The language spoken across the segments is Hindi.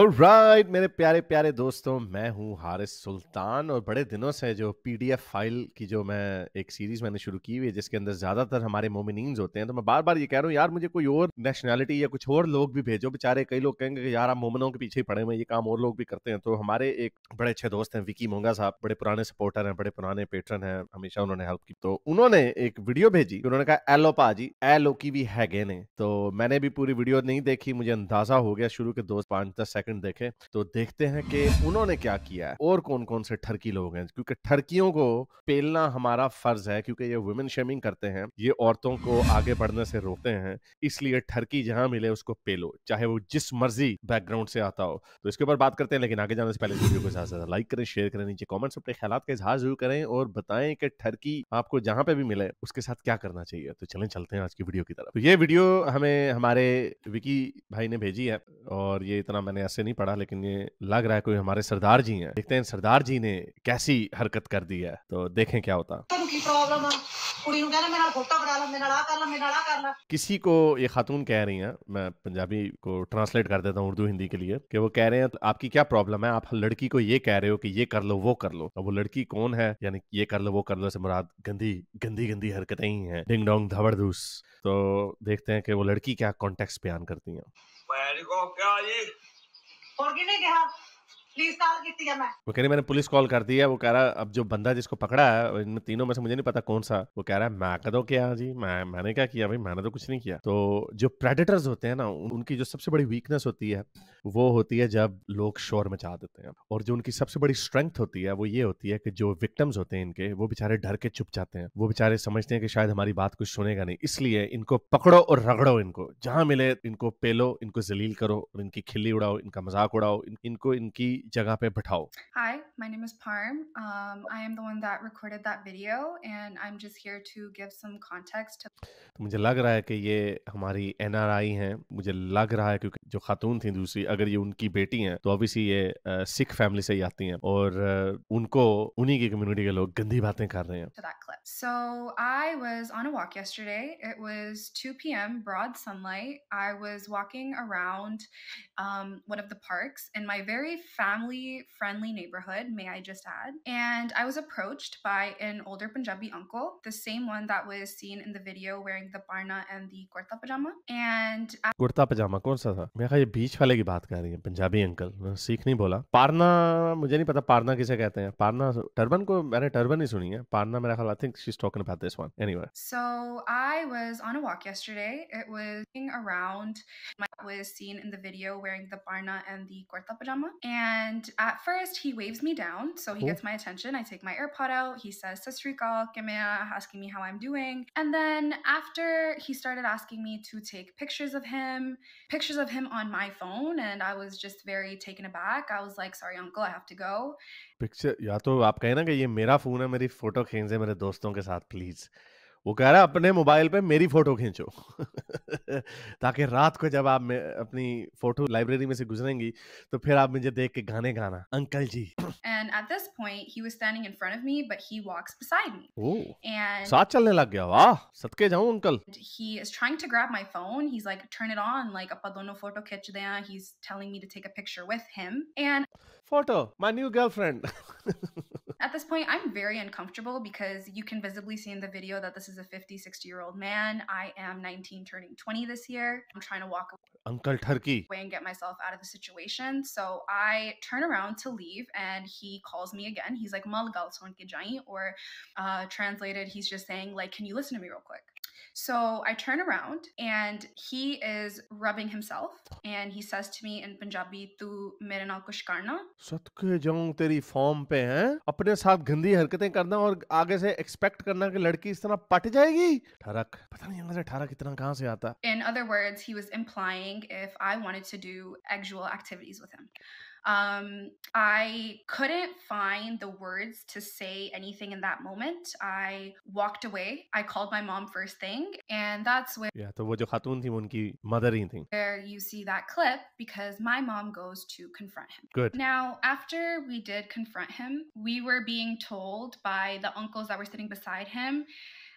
ऑलराइट मेरे प्यारे प्यारे दोस्तों मैं हूं हारिस सुल्तान और बड़े दिनों से जो पीडीएफ फाइल की जो मैं एक सीरीज मैंने शुरू की हुई है जिसके अंदर ज्यादातर हमारे मोमिनीज होते हैं तो मैं बार बार ये कह रहा हूँ यार मुझे कोई और नेशनैलिटी या कुछ और लोग भी भेजो बेचारे कई लोग कहेंगे कि यार आप मोमिनों के पीछे ही पड़े हुए ये काम और लोग भी करते हैं तो हमारे एक बड़े अच्छे दोस्त हैं विकी मोंगा साहब बड़े पुराने सपोर्टर हैं बड़े पुराने पेटर्न है हमेशा उन्होंने हेल्प की तो उन्होंने एक वीडियो भेजी उन्होंने कहा एलो पाजी एलो की भी है ने तो मैंने भी पूरी वीडियो नहीं देखी मुझे अंदाजा हो गया शुरू के दोस्त पांच दस सेकंड देखे तो देखते हैं कि उन्होंने क्या किया है और कौन कौन से ठरकी लोग हैं क्योंकि ठरकियों को पेलना हमारा फर्ज है क्योंकि ये वुमेन शेमिंग करते हैं ये औरतों को आगे बढ़ने से रोकते हैं इसलिए ठरकी जहां मिले उसको पेलो चाहे वो जिस मर्जी बैकग्राउंड से आता हो तो इसके ऊपर बात करते हैं लेकिन आगे जाने से पहले वीडियो को ज्यादा ज्यादा लाइक करें शेयर करें नीचे कॉमेंट्स अपने ख्याल का इजहार जरूर करें और बताएं कि ठरकी आपको जहां पे भी मिले उसके साथ क्या करना चाहिए तो चलें चलते हैं आज की वीडियो की तरफ तो ये वीडियो हमें हमारे विकी भाई ने भेजी है और ये इतना मैंने ऐसे नहीं पढ़ा लेकिन ये लग रहा है कोई हमारे सरदार जी हैं देखते हैं सरदार जी ने कैसी हरकत कर दी है तो देखें क्या होता किसी को ये खातून कह रही हैं मैं पंजाबी को ट्रांसलेट कर देता हूँ उर्दू हिंदी के लिए कि वो कह रहे हैं तो आपकी क्या प्रॉब्लम है आप लड़की को ये कह रहे हो कि ये कर लो वो कर लो अब वो लड़की कौन है यानी ये कर लो वो कर लो से मुराद गंदी गंदी गंदी हरकतें ही हैं डिंग डोंग धबड़दूस तो देखते हैं कि वो लड़की क्या कॉन्टेक्स्ट बयान करती है Por qué ne gehabt? वो कह रही मैंने पुलिस कॉल कर दी है वो कह रहा अब जो बंदा जिसको पकड़ा है इन तीनों में से मुझे नहीं पता कौन सा वो कह रहा है मैं कदो क्या जी मैं मैंने क्या किया भाई मैंने तो कुछ नहीं किया तो जो प्रेडेटर्स होते हैं ना उनकी जो सबसे बड़ी वीकनेस होती है वो होती है जब लोग शोर मचा देते हैं और जो उनकी सबसे बड़ी स्ट्रेंथ होती है वो ये होती है कि जो विक्टम्स होते हैं इनके वो बेचारे डर के चुप जाते हैं वो बेचारे समझते हैं कि शायद हमारी बात कुछ सुनेगा नहीं इसलिए इनको पकड़ो और रगड़ो इनको जहां मिले इनको पेलो इनको जलील करो और इनकी खिल्ली उड़ाओ इनका मजाक उड़ाओ इनको इनकी जगह पे बिठाओ hi my name is Parm um i am the one that recorded that video and i'm just here to give some context to... तो मुझे लग रहा है कि ये हमारी एनआरआई हैं मुझे लग रहा है क्योंकि जो खातून थी दूसरी अगर ये उनकी बेटी हैं तो ऑब्वियसली ये आ, सिख फैमिली से ही आती हैं और आ, उनको उन्हीं की कम्युनिटी के लोग गंदी बातें कर रहे हैं So I was on a walk yesterday. It was 2 p.m. broad sunlight. I was walking around um, one of the parks, and my very family family friendly neighborhood, may I just add. And I was approached by an older Punjabi uncle, the same one that was seen in the video wearing the parna and the kurta pajama. And I- kurta pajama कौन सा था मेरा ये बीच वाले की बात कर रही है पंजाबी अंकल सीख नहीं बोला पारना मुझे नहीं पता पारना किसे कहते हैं पारना टर्बन को मैंने टर्बन ही सुनी है पारना मेरा ख्याल I think she is talking about this one anyway so yesterday it was around I was seen in the video wearing the parna and the kurta pajama and and at first, he waves me down. So he gets my attention. I take my AirPod out. He says, Sasrikal, Kimea, asking me how I'm doing. And then after he started asking me to take pictures of him, pictures of him on my phone. And I was just very taken aback. I was like, sorry, uncle, I have to go. Picture, Yeah, तो you say ना कि ये वो कह रहा है अपने मोबाइल पे मेरी फोटो खींचो ताकि रात को जब आप अपनी फोटो लाइब्रेरी में से गुजरेंगी तो फिर आप मुझे देख के गाने गाना uncle ji and at this point he was standing in front of me but he walks beside me and साथ चलने लग गया वाह सदके जाऊं uncle he is trying to grab my phone he is like turn it on like अपा दोनों फोटो खींच दे he is telling me to take a picture with him and photo my new girlfriend at this point, I'm very uncomfortable because you can visibly see in the video that this is a 50, 60 year old man. I am 19, turning 20 this year. I'm trying to walk Uncle Turkey away and get myself out of the situation. So I turn around to leave and he calls me again. He's like, Mal galson ke or uh, translated, he's just saying, like, can you listen to me real quick? So I turn around and he is rubbing himself and he says to me in Punjabi, Tu mere naal kush karna? Satke jang teri form pe hain. Apne saab gandhi harkate karna aur aage se expect karna ke ladki is tarah pat jayegi. Tharak. Pata nahi yunga se tharak itna kahan se aata. In other words, he was implying if I wanted to do actual activities with him. Um, I couldn't find the words to say anything in that moment. I walked away. I called my mom first thing, and that's where yeah, So, वो जो खातून थी mother he Where you see that clip because my mom goes to confront him. Good. Now, after we did confront him, we were being told by the uncles that were sitting beside him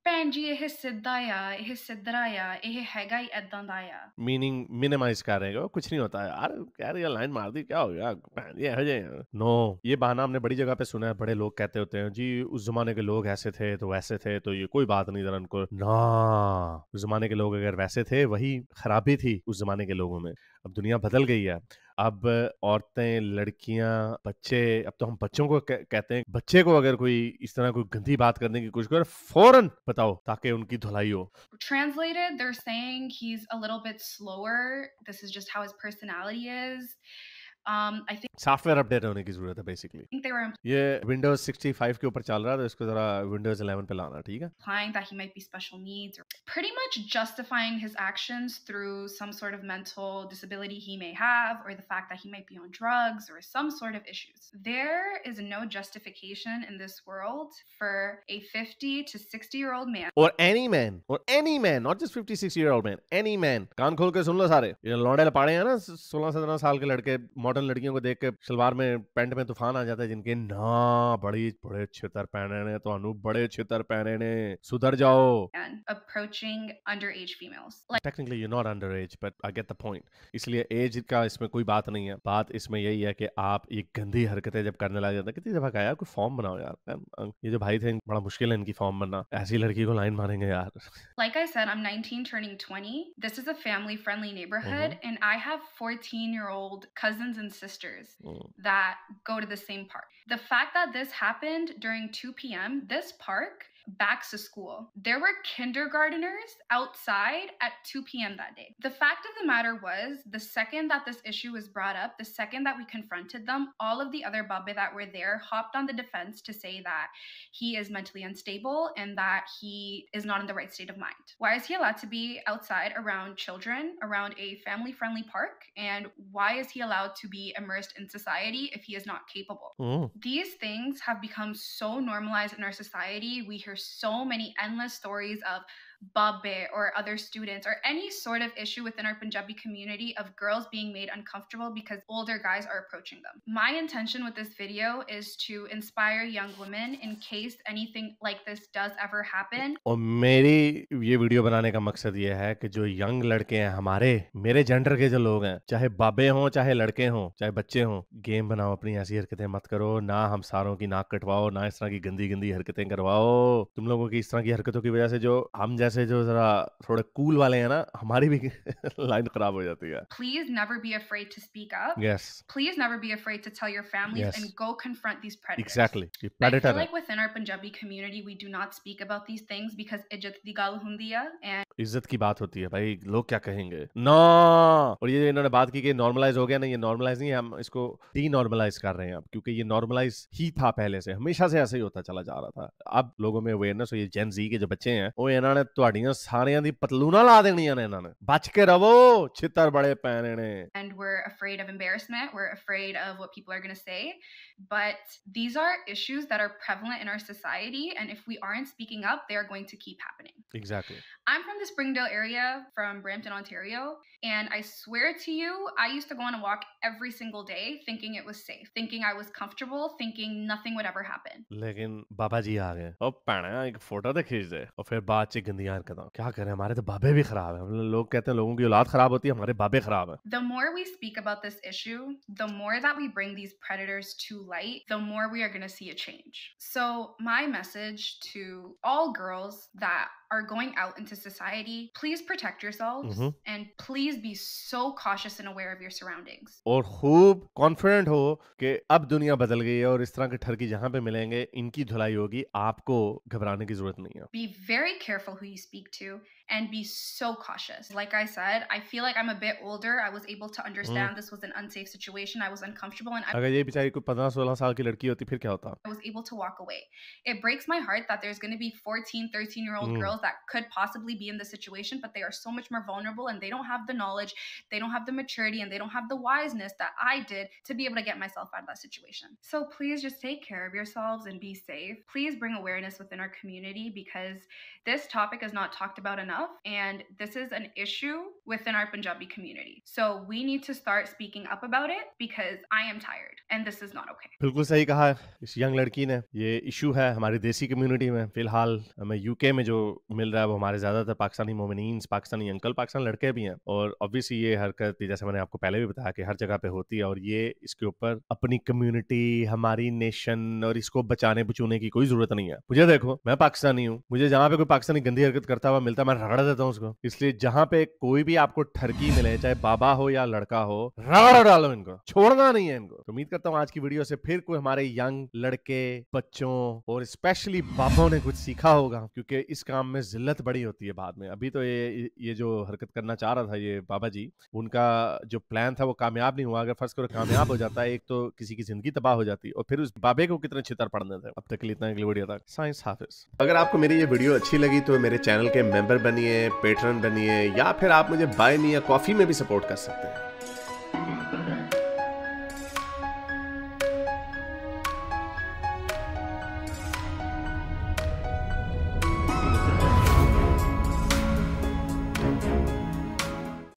ਭੈਣ ਜੀ ਇਹ ਸਿੱਧਾ ਆ ਇਹ ਸਿੱਧਰਾ ਆ ਇਹ ਹੈਗਾ ਹੀ ਐਦਾਂ ਦਾ ਆ ਮੀਨਿੰਗ ਮਿਨੀਮਾਈਜ਼ ਕਰ ਰਹੇ ਹੋ ਕੁਝ ਨਹੀਂ ਹੁੰਦਾ यार यार ये लाइन मार दी क्या हो गया भैन ये है नो ये बहाना हमने बड़ी जगह पे सुना है बड़े लोग कहते होते हैं जी उस जमाने के लोग ऐसे थे तो वैसे थे तो ये कोई बात नहीं उनको ना उस जमाने के लोग अगर वैसे थे वही खराबी थी उस जमाने के लोगों में अब दुनिया बदल गई है अब औरतें लड़कियां बच्चे अब तो हम बच्चों को कहते हैं बच्चे को अगर कोई इस तरह कोई गंदी बात करने की कोशिश करे फौरन बताओ ताकि उनकी धुलाई हो translated um i think software update होने की जरूरत है बेसिकली ये विंडोज 65 के ऊपर चल रहा है तो इसको जरा विंडोज 11 पे लाना ठीक है implying that he might be special needs or pretty much justifying his actions through some sort of mental disability he may have or the fact that he might be on drugs or some sort of issues there is no justification in this world for a 50 to 60 year old man or any man or any man not just 50 60 year old man any man कान खोल के सुन लो सारे ये लौंडे पाड़े हैं ना 16 17 साल के लड़के मॉडर्न लड़कियों को देख ਇੱਕ ਸ਼ਲਵਾਰ ਮੇ ਪੈਂਟ ਮੇ ਤੂਫਾਨ ਆ ਜਾਂਦਾ ਹੈ ਜਿਨਕੇ ਨਾ ਬੜੀ ਬੜੇ ਛਿੱਤਰ ਪੈਣੇ ਨੇ ਤੁਹਾਨੂੰ ਬੜੇ ਛਿੱਤਰ ਪੈਣੇ ਨੇ ਸੁਧਰ ਜਾਓ and approaching underage females like technically you're not underage but i get the point इसलिए एज का इसमें कोई बात नहीं है बात इसमें यही है कि आप ये गंदी हरकतें जब करने लग जाते हैं कितनी दफा कहा कोई फॉर्म बनाओ यार ये जो भाई थे बड़ा मुश्किल है इनकी फॉर्म बनना ऐसी लड़की को लाइन मारेंगे यार like i said i'm 19 turning 20 this is a family friendly neighborhood mm-hmm. and i have 14 year old cousins and sisters mm. that go to the same park. The fact that this happened during 2 p.m., this park backs to school. There were kindergarteners outside at 2 p.m. that day. The fact of the matter was, the second that this issue was brought up, the second that we confronted them, all of the other Babe that were there hopped on the defense to say that he is mentally unstable and that he is not in the right state of mind. Why is he allowed to be outside around children, around a family friendly park? And why is he allowed to be immersed in in society if he is not capable. Oh. These things have become so normalized in our society. We hear so many endless stories of babe or other students or any sort of issue within our Punjabi community of girls being made uncomfortable because older guys are approaching them. My intention with this video is to inspire young women in case anything like this does ever happen. और मेरी ये वीडियो बनाने का मकसद ये है कि जो यंग लड़के हैं हमारे मेरे जेंडर के जो लोग हैं चाहे बाबे हों चाहे लड़के हों चाहे बच्चे हों गेम बनाओ अपनी ऐसी हरकतें मत करो ना हम सारों की नाक कटवाओ ना इस तरह की गंदी गंदी हरकतें करवाओ तुम लोगों की इस तरह की हरकतों की वजह से जो हम जैसे जैसे जो जरा थोड़े कूल वाले हैं ना हमारी भी लाइन खराब हो जाती है please never be afraid to speak up yes please never be afraid to tell your family and go confront these predators exactly ये प्रेडेटर है like with in our Punjabi community we do not speak about these things because इज्जत दी गल हुंदी है एंड इज्जत की बात होती है भाई लोग क्या कहेंगे नो और ये इन्होंने बात की कि नॉर्मलाइज हो गया ना ये नॉर्मलाइज नहीं है हम इसको डी नॉर्मलाइज कर रहे हैं अब क्योंकि ये नॉर्मलाइज ही था पहले से हमेशा से ऐसे ही होता चला जा रहा था अब लोगों में अवेयरनेस ये जेन जी के जो बच्चे हैं वो इन्होंने and we're afraid of embarrassment we're afraid of what people are going to say but these are issues that are prevalent in our society and if we aren't speaking up they are going to keep happening exactly i'm from the springdale area from brampton ontario and I swear to you, I used to go on a walk every single day thinking it was safe, thinking I was comfortable, thinking nothing would ever happen. लेकिन बाबा जी आ गए और पैना एक फोटो तो खींच और फिर बात चे गंदी यार कदम क्या करें हमारे तो बाबे भी खराब हैं लोग कहते हैं लोगों की औलाद खराब होती है हमारे बाबे खराब हैं The more we speak about this issue, the more that we bring these predators to light, the more we are going to see a change. So, my message to all girls that are going out into society, please protect yourselves mm-hmm. and please be so cautious and aware of your surroundings. और खूब कॉन्फिडेंट हो कि अब दुनिया बदल गई है और इस तरह के ठरकी जहां पे मिलेंगे इनकी धुलाई होगी आपको घबराने की जरूरत नहीं है. Be very careful who you speak to and be so cautious. Like I said, I feel like I'm a bit older. I was able to understand mm. this was an unsafe situation. I was uncomfortable and I, I was able to walk away. It breaks my heart that there's going to be 14, 13 year old mm. girls that could possibly be in this situation, but they are so much more vulnerable and they don't have the knowledge, they don't have the maturity, and they don't have the wiseness that I did to be able to get myself out of that situation. So please just take care of yourselves and be safe. Please bring awareness within our community because this topic is not talked about enough enough. And this is an issue within our Punjabi community. So we need to start speaking up about it because I am tired and this is not okay. बिल्कुल सही कहा इस यंग लड़की ने ये इशू है हमारी देसी कम्युनिटी में फिलहाल हमें यूके में जो मिल रहा है वो हमारे ज्यादातर पाकिस्तानी मोमिनस पाकिस्तानी अंकल पाकिस्तान लड़के भी हैं और ऑब्वियसली ये हरकत जैसे मैंने आपको पहले भी बताया कि हर जगह पे होती है और ये इसके ऊपर अपनी कम्युनिटी हमारी नेशन और इसको बचाने बचूने की कोई जरूरत नहीं है मुझे देखो मैं पाकिस्तानी हूँ मुझे जहाँ पे कोई पाकिस्तानी गंदी हरकत करता हुआ मिलता मैं रगड़ देता हूँ उसको इसलिए जहाँ पे कोई भी आपको ठरकी मिले चाहे बाबा हो या लड़का हो रगड़ डालो इनको छोड़ना नहीं है इनको तो उम्मीद करता हूँ आज की वीडियो से फिर कोई हमारे यंग लड़के बच्चों और स्पेशली बाबाओं ने कुछ सीखा होगा क्योंकि इस काम में जिल्लत बड़ी होती है बाद में अभी तो ये ये जो हरकत करना चाह रहा था ये बाबा जी उनका जो प्लान था वो कामयाब नहीं हुआ अगर फर्स्ट करो कामयाब हो जाता है एक तो किसी की जिंदगी तबाह हो जाती और फिर उस बाबे को कितने छितर पड़ने थे अब तक इतना अगली वीडियो था साइंस हाफिज अगर आपको मेरी ये वीडियो अच्छी लगी तो मेरे चैनल के मेंबर बन बनिए पेटर्न बनिए या फिर आप मुझे बाय मी या कॉफ़ी में भी सपोर्ट कर सकते हैं